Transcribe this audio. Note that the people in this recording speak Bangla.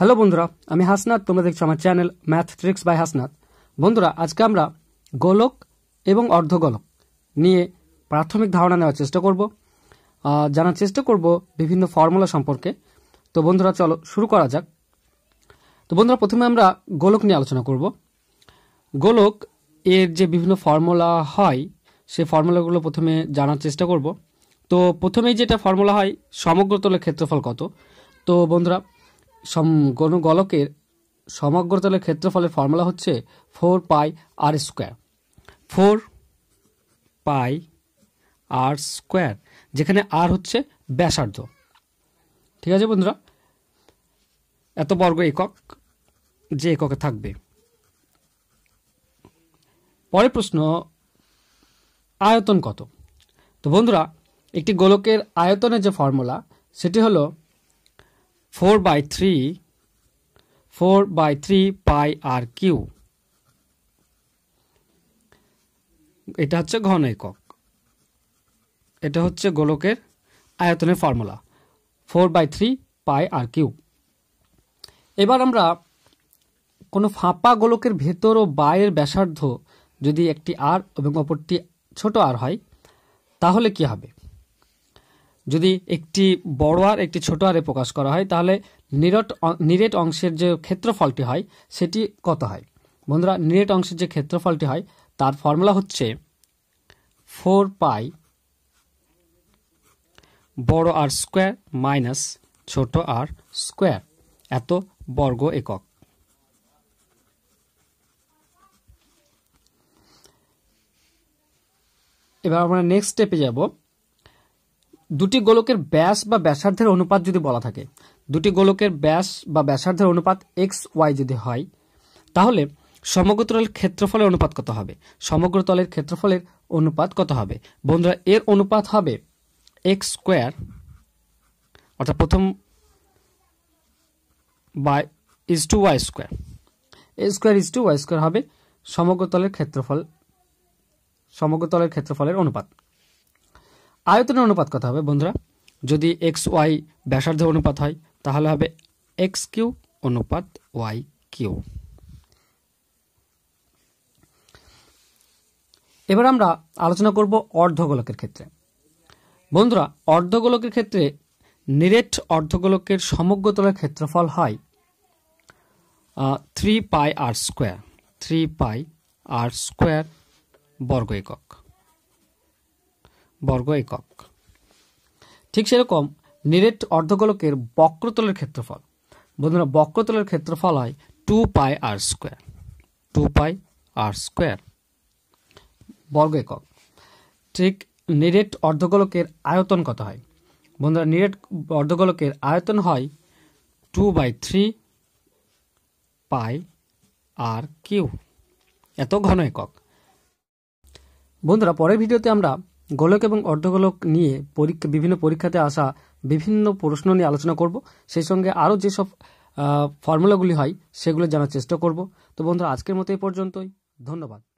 হ্যালো বন্ধুরা আমি হাসনাত তোমরা দেখছো আমার channel math tricks by Hasnat বন্ধুরা আজকে আমরা গোলক এবং অর্ধগোলক নিয়ে প্রাথমিক ধারণা নেওয়ার চেষ্টা করব জানার চেষ্টা করব বিভিন্ন ফর্মুলা সম্পর্কে তো বন্ধুরা চলো শুরু করা যাক তো বন্ধুরা প্রথমে আমরা গোলক নিয়ে আলোচনা করব গোলক এর যে বিভিন্ন ফর্মুলা হয় সে ফর্মুলাগুলো প্রথমে জানার চেষ্টা করব তো প্রথমেই যেটা ফর্মুলা হয় সমগ্রতলের ক্ষেত্রফল কত তো বন্ধুরা কোনো গোলকের সমগ্রতলের ক্ষেত্রফলের ফর্মুলা হচ্ছে four pi r square four pi r square যেখানে আর হচ্ছে ব্যাসার্ধ ঠিক আছে বন্ধুরা এত বর্গ একক যে এককে থাকবে পরের প্রশ্ন আয়তন কত তো বন্ধুরা একটি গোলকের আয়তনের যে ফর্মুলা সেটি হলো 4 by 3 4 by 3 pi r cube এটা হচ্ছে ঘন একক এটা হচ্ছে গোলকের আয়তনের formula four by three pi r cube এবার আমরা কোনো ফাঁপা গোলকের ভেতর ও বাইরের ব্যাসার্ধ যদি একটি আর এবং অপরটি ছোট আর হয় তাহলে কি হবে যদি একটি বড় আর একটি ছোট আরে প্রকাশ করা হয় তাহলে নিরট নিরেট অংশের যে ক্ষেত্রফলটি হয় সেটি কত হয় বন্ধুরা নিরেট অংশের যে ক্ষেত্রফলটি হয় তার ফর্মুলা হচ্ছে ফোর পাই বড় আর স্কোয়ার মাইনাস ছোট আর স্কোয়ার এত বর্গ একক এবার আমরা নেক্সট স্টেপে যাব দুটি গোলকের ব্যাস বা ব্যাসার্ধের অনুপাত যদি বলা থাকে দুটি গোলকের ব্যাস বা ব্যাসার্ধের অনুপাত এক্স ওয়াই যদি হয় তাহলে সমগ্র তলের ক্ষেত্রফলের অনুপাত কত হবে সমগ্র তলের ক্ষেত্রফলের অনুপাত কত হবে বন্ধুরা এর অনুপাত হবে এক্স স্কোয়ার অর্থাৎ প্রথম by is to y square এ square is to y square হবে সমগ্র তলের ক্ষেত্রফল সমগ্র তলের ক্ষেত্রফলের অনুপাত আয়তনের অনুপাত কত হবে বন্ধুরা যদি এক্স ওয়াই ব্যাসার্ধ অনুপাত হয় তাহলে হবে এক্স কিউ অনুপাত ওয়াই কিউ এবার আমরা আলোচনা করব অর্ধগোলকের ক্ষেত্রে বন্ধুরা অর্ধগোলকের ক্ষেত্রে নিরেট অর্ধগোলকের সমগ্রতলের ক্ষেত্রফল হয় three pi r square three pi r square বর্গ একক বর্গ একক ঠিক সেরকম নিরেট অর্ধগোলকের বক্রতলের ক্ষেত্রফল বন্ধুরা বক্রতলের ক্ষেত্রফল হয় two pi r square two pi r square বর্গ একক ঠিক নিরেট অর্ধগোলকের আয়তন কত হয় বন্ধুরা নিরেট অর্ধগোলকের আয়তন হয় two by three pi r cube এত ঘন একক বন্ধুরা পরের ভিডিওতে আমরা গোলক এবং অর্ধগোলক নিয়ে পরীক্ষা বিভিন্ন পরীক্ষাতে আসা বিভিন্ন প্রশ্ন নিয়ে আলোচনা করব সেই সঙ্গে আরও যেসব ফর্মুলাগুলি হয় সেগুলো জানার চেষ্টা করব তো বন্ধুরা আজকের মতো এই পর্যন্তই ধন্যবাদ